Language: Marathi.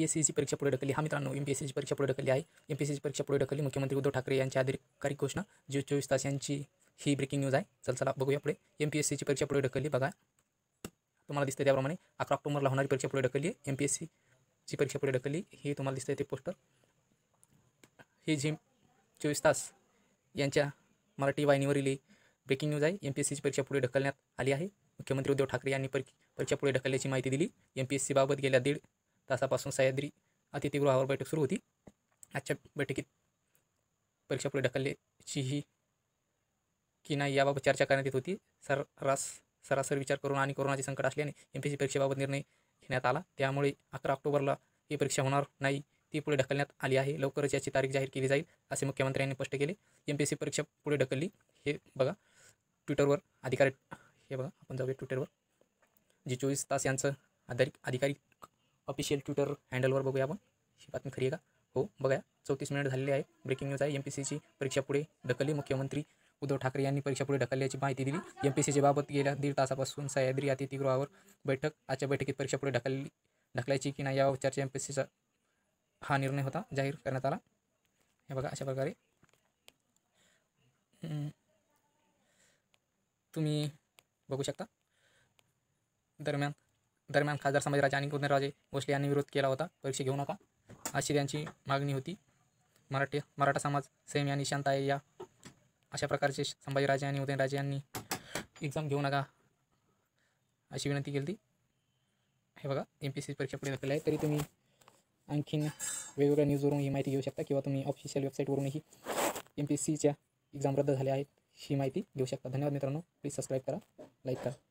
पी एस सीची परीक्षा पुढे ढकलली हा मित्रांनो एम पी एस सीची परीक्षा पुढे ढकली आहे एम पी एस सीची परीक्षा पुढे ढकलली मुख्यमंत्री उद्धव ठाकरे यांच्या अधिकारी घोषणा जी चोवीस तास यांची ही ब्रेकिंग न्यूज आहे चल चला बघूया पुढे एम पी एस सीची परीक्षा पुढे ढकलली बघा तुम्हाला दिसते त्याप्रमाणे अकरा ऑक्टोबरला होणारी परीक्षा पुढे ढकलली एम पी एस सीची परीक्षा पुढे ढकलली हे तुम्हाला दिसते ते पोस्टर हे झिम चोवीस तास यांच्या मराठी वाहिनीवरील ब्रेकिंग न्यूज आहे एम पी एस सीची परीक्षा पुढे ढकलण्यात आली आहे मुख्यमंत्री उद्धव ठाकरे यांनी परीक्षा पुढे ढकलल्याची माहिती दिली एम पी एस सीबाबत गेल्या दीड तासापासून सह्याद्री अतिथीगृहावर बैठक सुरू होती आजच्या बैठकीत परीक्षा पुढे ही की नाही याबाबत चर्चा करण्यात येत होती सरास सरासर विचार करून आणि कोरोनाचे संकट असल्याने एम पी सी परीक्षेबाबत निर्णय घेण्यात आला त्यामुळे अकरा ऑक्टोबरला ही परीक्षा होणार नाही ती पुढे ढकलण्यात आली आहे लवकरच याची तारीख जाहीर केली जाईल असे मुख्यमंत्र्यांनी स्पष्ट केले एम पी एस सी परीक्षा पुढे ढकलली हे बघा ट्विटरवर अधिकारी हे बघा आपण जाऊया ट्विटरवर जी चोवीस तास यांचं आधारिक अधिकारी ऑफिशियल ट्विटर हँडलवर बघूया आपण ही बातमी खरी आहे का हो बघा चौतीस मिनिट झालेली आहे ब्रेकिंग न्यूज आहे एम पी सीची परीक्षा पुढे ढकलली मुख्यमंत्री उद्धव ठाकरे यांनी परीक्षा पुढे ढकलल्याची माहिती दिली एम पी सीच्या बाबत गेल्या दीड तासापासून सह्याद्री अतिथीगृहावर बैठक आजच्या बैठकीत परीक्षा पुढे ढकलली ढकलायची की नाही यावर चर्चा एम पी हा निर्णय होता जाहीर करण्यात आला हे बघा अशा प्रकारे तुम्ही बघू शकता दरम्यान दरम्यान खासदार संभाजीराजे आणि उदयनराजे भोसले यांनी विरोध केला होता परीक्षा घेऊ नका अशी त्यांची मागणी होती मराठी मराठा समाज सेम यांनी आहे या अशा प्रकारचे संभाजीराजे आणि उदयनराजे यांनी एक्झाम घेऊ नका अशी विनंती केली ती हे बघा एम पी सी परीक्षा पुढे ढकलली आहे तरी तुम्ही आणखीन वेगवेगळ्या न्यूजवरून ही माहिती घेऊ शकता किंवा तुम्ही ऑफिशियल वेबसाईटवरूनही एम पी सीच्या एक्झाम रद्द झाल्या आहेत ही माहिती घेऊ शकता धन्यवाद मित्रांनो प्लीज सबस्क्राईब करा लाईक करा